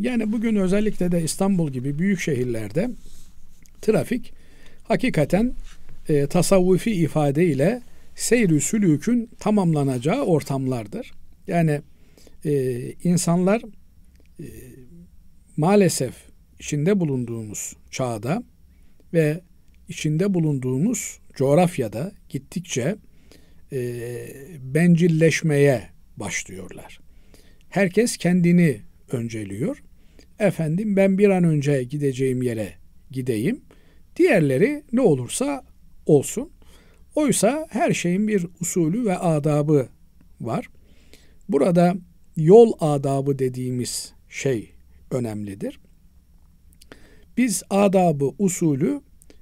Yani bugün özellikle de İstanbul gibi büyük şehirlerde trafik hakikaten e, tasavvufi ifadeyle seyri sülükün tamamlanacağı ortamlardır. Yani e, insanlar e, maalesef içinde bulunduğumuz çağda ve içinde bulunduğumuz coğrafyada gittikçe e, bencilleşmeye başlıyorlar. Herkes kendini önceliyor. Efendim ben bir an önce gideceğim yere gideyim. Diğerleri ne olursa olsun. Oysa her şeyin bir usulü ve adabı var. Burada yol adabı dediğimiz şey önemlidir. Biz adabı, usulü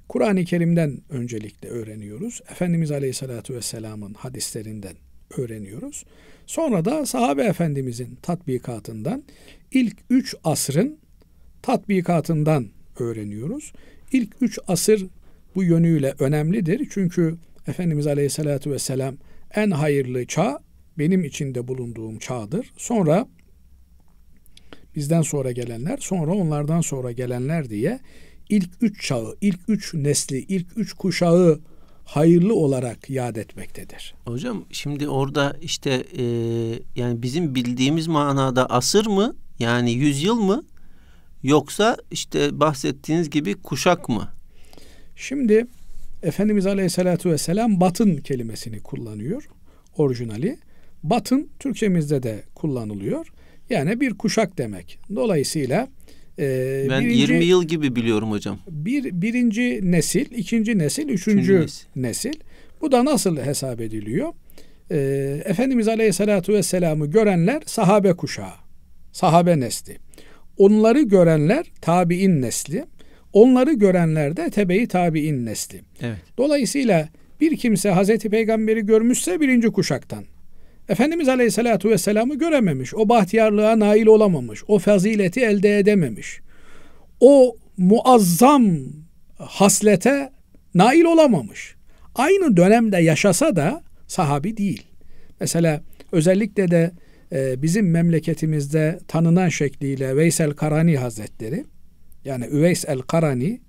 Kur'an-ı Kerim'den öncelikle öğreniyoruz. Efendimiz Aleyhisselatü Vesselam'ın hadislerinden öğreniyoruz. Sonra da sahabe efendimizin tatbikatından ilk üç asrın tatbikatından öğreniyoruz. İlk üç asır bu yönüyle önemlidir. Çünkü Efendimiz Aleyhisselatü Vesselam en hayırlı çağ benim içinde bulunduğum çağdır. Sonra bizden sonra gelenler, sonra onlardan sonra gelenler diye ilk üç çağı, ilk üç nesli, ilk üç kuşağı hayırlı olarak yad etmektedir. Hocam şimdi orada işte e, yani bizim bildiğimiz manada asır mı yani yüzyıl mı yoksa işte bahsettiğiniz gibi kuşak mı? Şimdi Efendimiz Aleyhisselatü Vesselam batın kelimesini kullanıyor orijinali. Batın Türkçemizde de kullanılıyor. Yani bir kuşak demek. Dolayısıyla ee, ben birinci, 20 yıl gibi biliyorum hocam. Bir, birinci nesil, ikinci nesil, üçüncü, nesil. nesil. Bu da nasıl hesap ediliyor? Ee, Efendimiz Aleyhisselatü Vesselam'ı görenler sahabe kuşağı, sahabe nesli. Onları görenler tabi'in nesli. Onları görenler de tebe-i tabi'in nesli. Evet. Dolayısıyla bir kimse Hazreti Peygamber'i görmüşse birinci kuşaktan. Efendimiz Aleyhisselatü Vesselam'ı görememiş. O bahtiyarlığa nail olamamış. O fazileti elde edememiş. O muazzam haslete nail olamamış. Aynı dönemde yaşasa da sahabi değil. Mesela özellikle de e, bizim memleketimizde tanınan şekliyle Veysel Karani Hazretleri yani Üveys el Karani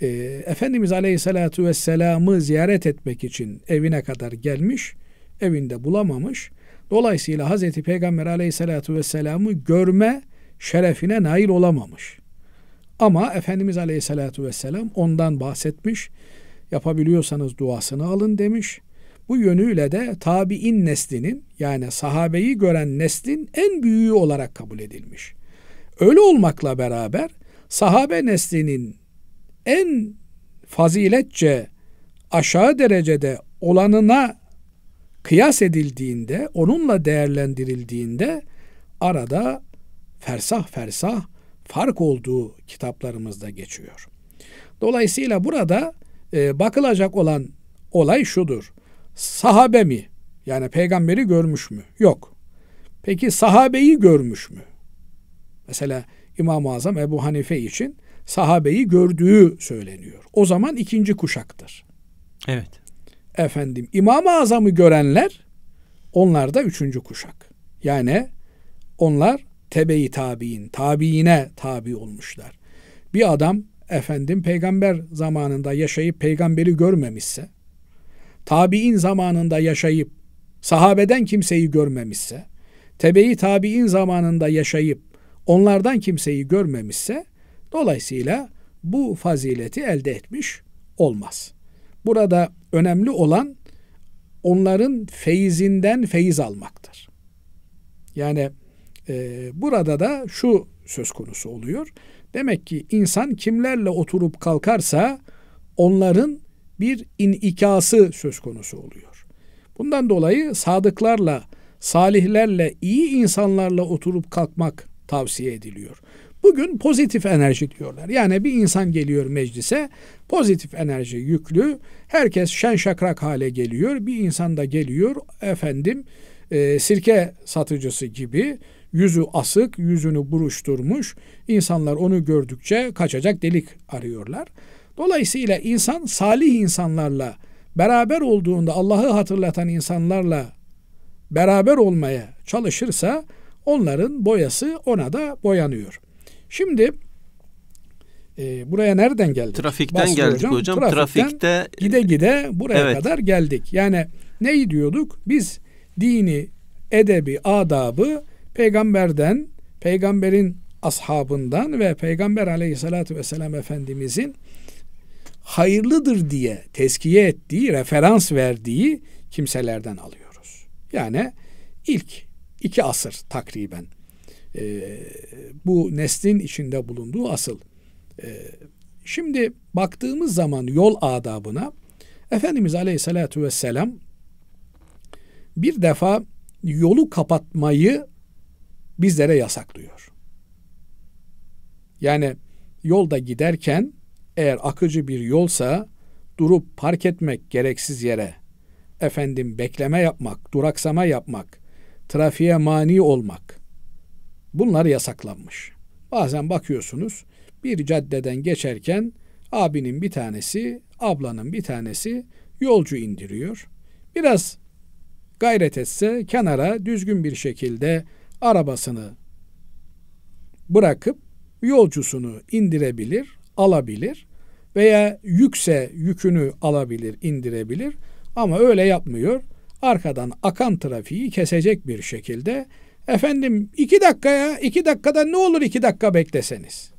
e, Efendimiz Aleyhisselatü Vesselam'ı ziyaret etmek için evine kadar gelmiş evinde bulamamış. Dolayısıyla Hazreti Peygamber aleyhissalatu vesselam'ı görme şerefine nail olamamış. Ama Efendimiz aleyhissalatu vesselam ondan bahsetmiş. Yapabiliyorsanız duasını alın demiş. Bu yönüyle de tabi'in neslinin yani sahabeyi gören neslin en büyüğü olarak kabul edilmiş. Öyle olmakla beraber sahabe neslinin en faziletçe aşağı derecede olanına kıyas edildiğinde, onunla değerlendirildiğinde arada fersah fersah fark olduğu kitaplarımızda geçiyor. Dolayısıyla burada e, bakılacak olan olay şudur. Sahabe mi? Yani peygamberi görmüş mü? Yok. Peki sahabeyi görmüş mü? Mesela İmam-ı Azam Ebu Hanife için sahabeyi gördüğü söyleniyor. O zaman ikinci kuşaktır. Evet efendim İmam-ı Azam'ı görenler onlar da üçüncü kuşak. Yani onlar tebe-i tabi'in, tabiine tabi olmuşlar. Bir adam efendim peygamber zamanında yaşayıp peygamberi görmemişse, tabi'in zamanında yaşayıp sahabeden kimseyi görmemişse, tebe-i tabi'in zamanında yaşayıp onlardan kimseyi görmemişse dolayısıyla bu fazileti elde etmiş olmaz. Burada Önemli olan onların feyzinden feyiz almaktır. Yani e, burada da şu söz konusu oluyor. Demek ki insan kimlerle oturup kalkarsa onların bir inikası söz konusu oluyor. Bundan dolayı sadıklarla, salihlerle, iyi insanlarla oturup kalkmak tavsiye ediliyor. Bugün pozitif enerji diyorlar. Yani bir insan geliyor meclise pozitif enerji yüklü. Herkes şen şakrak hale geliyor. Bir insan da geliyor efendim e, sirke satıcısı gibi yüzü asık, yüzünü buruşturmuş. İnsanlar onu gördükçe kaçacak delik arıyorlar. Dolayısıyla insan salih insanlarla beraber olduğunda Allah'ı hatırlatan insanlarla beraber olmaya çalışırsa onların boyası ona da boyanıyor. Şimdi e, buraya nereden geldik? Trafikten Basri geldik hocam. hocam. Trafikten Trafikte gide e, gide buraya evet. kadar geldik. Yani neyi diyorduk? Biz dini, edebi, adabı peygamberden, peygamberin ashabından ve peygamber aleyhissalatü vesselam efendimizin hayırlıdır diye tezkiye ettiği, referans verdiği kimselerden alıyoruz. Yani ilk iki asır takriben e, bu neslin içinde bulunduğu asıl. E, şimdi baktığımız zaman yol adabına Efendimiz Aleyhisselatü Vesselam bir defa yolu kapatmayı bizlere yasaklıyor. Yani yolda giderken eğer akıcı bir yolsa durup park etmek gereksiz yere, efendim bekleme yapmak, duraksama yapmak, trafiğe mani olmak, Bunlar yasaklanmış. Bazen bakıyorsunuz bir caddeden geçerken abinin bir tanesi, ablanın bir tanesi yolcu indiriyor. Biraz gayret etse kenara düzgün bir şekilde arabasını bırakıp yolcusunu indirebilir, alabilir veya yükse yükünü alabilir, indirebilir ama öyle yapmıyor. Arkadan akan trafiği kesecek bir şekilde Efendim iki dakikaya iki dakikada ne olur iki dakika bekleseniz.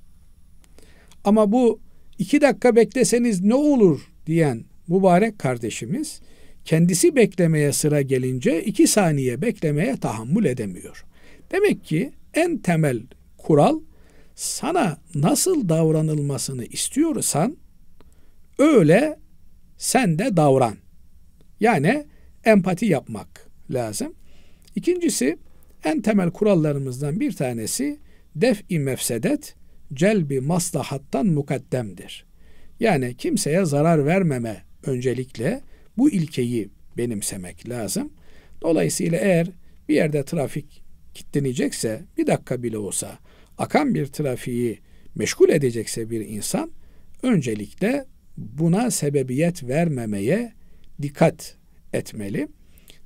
Ama bu iki dakika bekleseniz ne olur diyen mübarek kardeşimiz kendisi beklemeye sıra gelince iki saniye beklemeye tahammül edemiyor. Demek ki en temel kural sana nasıl davranılmasını istiyorsan öyle sen de davran. Yani empati yapmak lazım. İkincisi en temel kurallarımızdan bir tanesi def-i mefsedet celbi maslahattan mukaddemdir. Yani kimseye zarar vermeme öncelikle bu ilkeyi benimsemek lazım. Dolayısıyla eğer bir yerde trafik kitlenecekse bir dakika bile olsa akan bir trafiği meşgul edecekse bir insan öncelikle buna sebebiyet vermemeye dikkat etmeli.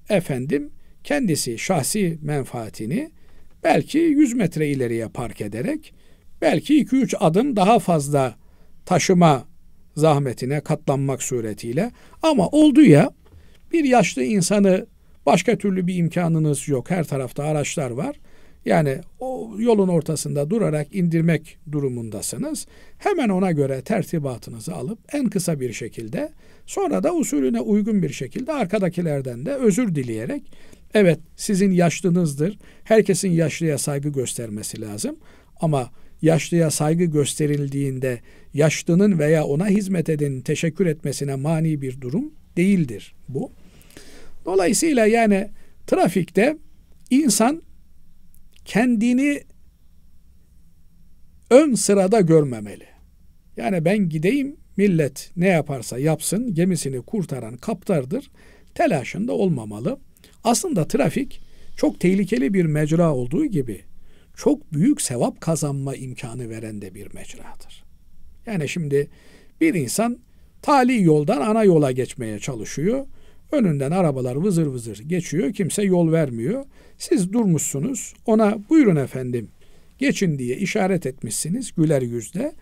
Efendim kendisi şahsi menfaatini belki 100 metre ileriye park ederek belki 2-3 adım daha fazla taşıma zahmetine katlanmak suretiyle ama oldu ya bir yaşlı insanı başka türlü bir imkanınız yok. Her tarafta araçlar var. Yani o yolun ortasında durarak indirmek durumundasınız. Hemen ona göre tertibatınızı alıp en kısa bir şekilde sonra da usulüne uygun bir şekilde arkadakilerden de özür dileyerek evet sizin yaşlınızdır. Herkesin yaşlıya saygı göstermesi lazım ama yaşlıya saygı gösterildiğinde yaşlının veya ona hizmet edenin teşekkür etmesine mani bir durum değildir bu. Dolayısıyla yani trafikte insan kendini ön sırada görmemeli. Yani ben gideyim millet ne yaparsa yapsın gemisini kurtaran kaptardır telaşında olmamalı. Aslında trafik çok tehlikeli bir mecra olduğu gibi çok büyük sevap kazanma imkanı veren de bir mecradır. Yani şimdi bir insan tali yoldan ana yola geçmeye çalışıyor Önünden arabalar vızır vızır geçiyor. Kimse yol vermiyor. Siz durmuşsunuz. Ona buyurun efendim geçin diye işaret etmişsiniz güler yüzle.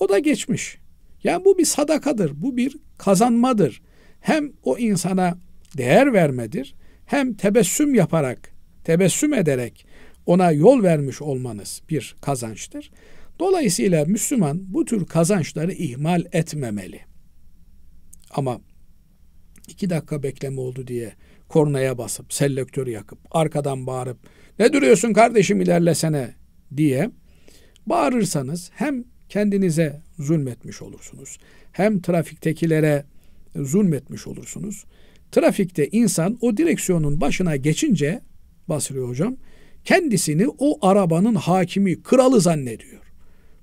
O da geçmiş. Yani bu bir sadakadır. Bu bir kazanmadır. Hem o insana değer vermedir. Hem tebessüm yaparak, tebessüm ederek ona yol vermiş olmanız bir kazançtır. Dolayısıyla Müslüman bu tür kazançları ihmal etmemeli. Ama iki dakika bekleme oldu diye kornaya basıp selektörü yakıp arkadan bağırıp ne duruyorsun kardeşim ilerlesene diye bağırırsanız hem kendinize zulmetmiş olursunuz hem trafiktekilere zulmetmiş olursunuz. Trafikte insan o direksiyonun başına geçince Basri hocam kendisini o arabanın hakimi, kralı zannediyor.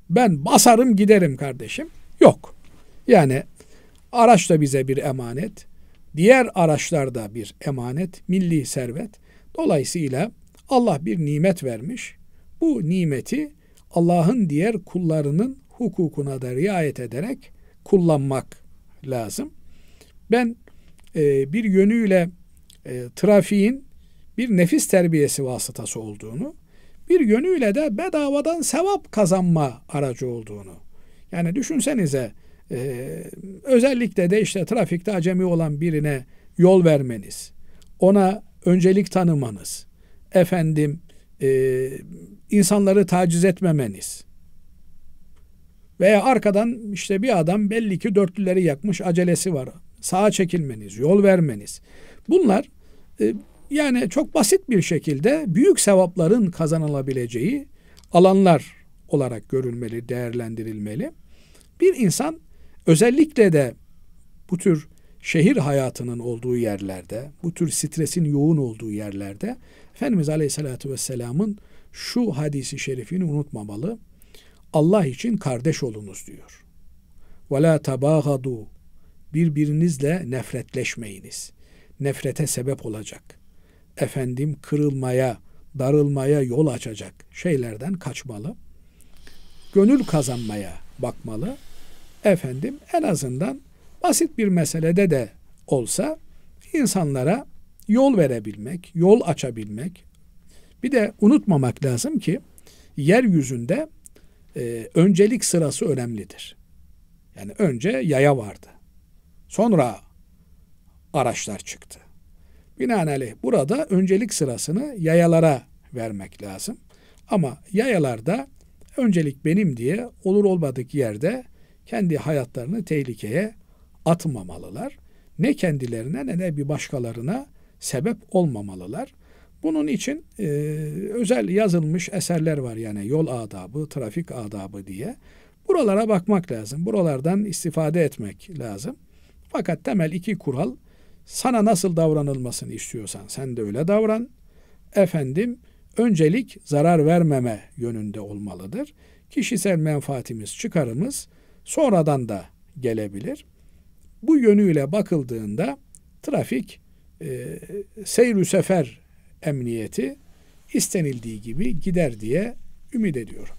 Ben basarım giderim kardeşim. Yok. Yani araç da bize bir emanet. Diğer araçlarda bir emanet, milli servet. Dolayısıyla Allah bir nimet vermiş. Bu nimeti Allah'ın diğer kullarının hukukuna da riayet ederek kullanmak lazım. Ben e, bir yönüyle e, trafiğin bir nefis terbiyesi vasıtası olduğunu, bir yönüyle de bedavadan sevap kazanma aracı olduğunu. Yani düşünsenize ee, özellikle de işte trafikte acemi olan birine yol vermeniz, ona öncelik tanımanız, efendim e, insanları taciz etmemeniz veya arkadan işte bir adam belli ki dörtlüleri yakmış acelesi var. Sağa çekilmeniz, yol vermeniz. Bunlar e, yani çok basit bir şekilde büyük sevapların kazanılabileceği alanlar olarak görülmeli, değerlendirilmeli. Bir insan Özellikle de bu tür şehir hayatının olduğu yerlerde, bu tür stresin yoğun olduğu yerlerde Efendimiz Aleyhisselatü Vesselam'ın şu hadisi şerifini unutmamalı. Allah için kardeş olunuz diyor. Ve la birbirinizle nefretleşmeyiniz. Nefrete sebep olacak. Efendim kırılmaya, darılmaya yol açacak şeylerden kaçmalı. Gönül kazanmaya bakmalı efendim en azından basit bir meselede de olsa insanlara yol verebilmek, yol açabilmek. Bir de unutmamak lazım ki yeryüzünde e, öncelik sırası önemlidir. Yani önce yaya vardı. Sonra araçlar çıktı. Binaenaleyh burada öncelik sırasını yayalara vermek lazım. Ama yayalarda öncelik benim diye olur olmadık yerde kendi hayatlarını tehlikeye atmamalılar. Ne kendilerine ne de bir başkalarına sebep olmamalılar. Bunun için e, özel yazılmış eserler var yani yol adabı, trafik adabı diye. Buralara bakmak lazım. Buralardan istifade etmek lazım. Fakat temel iki kural sana nasıl davranılmasını istiyorsan sen de öyle davran. Efendim öncelik zarar vermeme yönünde olmalıdır. Kişisel menfaatimiz, çıkarımız sonradan da gelebilir. Bu yönüyle bakıldığında trafik e, seyr sefer emniyeti istenildiği gibi gider diye ümit ediyorum.